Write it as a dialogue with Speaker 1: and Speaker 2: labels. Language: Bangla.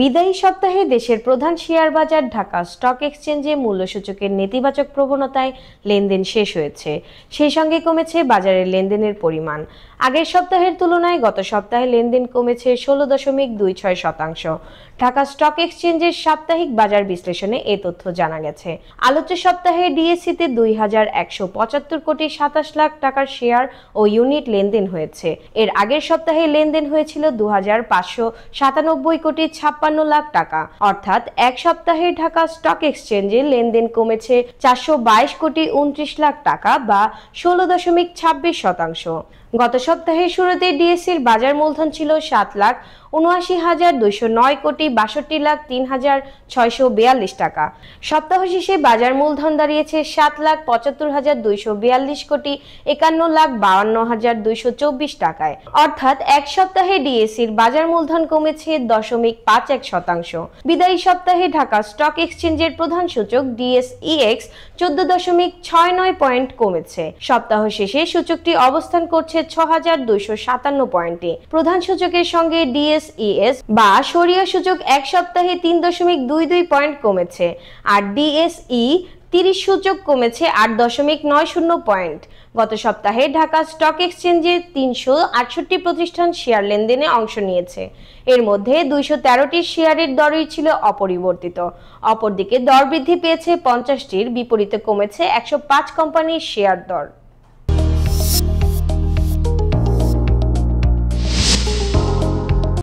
Speaker 1: বিদায়ী সপ্তাহে দেশের প্রধান শেয়ার বাজার ঢাকা স্টক এক্সচেঞ্জে মূল্যসূচকের নেতিবাচক প্রবণতায় লেনদেন শেষ হয়েছে সেই সঙ্গে কমেছে বাজারের লেনদেনের পরিমাণ আগের সপ্তাহের তুলনায় গত সপ্তাহে লেনদেন কমেছে ষোলো দশমিক দুই ছয় শতাংশ ঢাকা স্টক এক্সচেঞ্জের সাপ্তাহিক বাজার বিশ্লেষণে এ তথ্য জানা গেছে আলোচ্য সপ্তাহে ডিএসসিতে দুই হাজার একশো পঁচাত্তর কোটি সাতাশ লাখ টাকার শেয়ার ও ইউনিট লেনদেন হয়েছে এর আগের সপ্তাহে লেনদেন হয়েছিল দু হাজার পাঁচশো সাতানব্বই কোটি ছাপ্প ছাপ্পান্ন লাখ টাকা অর্থাৎ এক সপ্তাহে ঢাকা স্টক এক্সচেঞ্জে লেনদেন কমেছে চারশো কোটি উনত্রিশ লাখ টাকা বা ষোলো দশমিক ছাব্বিশ শতাংশ গত সপ্তাহের শুরুতে ডিএসসির বাজার মূলধন ছিল সাত লাখ উনআশি হাজার দুইশো নয় কোটি বাষট্টি লাখ তিন হাজার ছয়শো বিয়াল্লিশ টাকা সপ্তাহ শেষে বাজার মূলধন দাঁড়িয়েছে সাত লাখ পঁচাত্তর হাজার দুইশো বিয়াল্লিশ কোটি একান্ন লাখ বাউান্ন হাজার দুইশো চব্বিশ টাকায় অর্থাৎ এক সপ্তাহে ডিএসসির বাজার মূলধন কমেছে দশমিক পাঁচ পাঁচ এক শতাংশ বিদায়ী সপ্তাহে ঢাকা স্টক এক্সচেঞ্জের প্রধান সূচক ডিএসইএক্স চোদ্দ দশমিক ছয় নয় পয়েন্ট কমেছে সপ্তাহ শেষে সূচকটি অবস্থান করছে ছ হাজার দুইশো সাতান্ন পয়েন্টে প্রধান সূচকের সঙ্গে ডিএসইএস বা সরিয়া সূচক এক সপ্তাহে তিন দশমিক দুই দুই পয়েন্ট কমেছে আর ডিএসই তিরিশ সূচক কমেছে আট দশমিক নয় শূন্য পয়েন্ট গত সপ্তাহে ঢাকা স্টক এক্সচেঞ্জে তিনশো আটষট্টি প্রতিষ্ঠান শেয়ার লেনদেনে অংশ নিয়েছে এর মধ্যে দুইশো তেরোটি শেয়ারের দরই ছিল অপরিবর্তিত অপরদিকে দর বৃদ্ধি পেয়েছে পঞ্চাশটির বিপরীতে কমেছে একশো পাঁচ কোম্পানির শেয়ার দর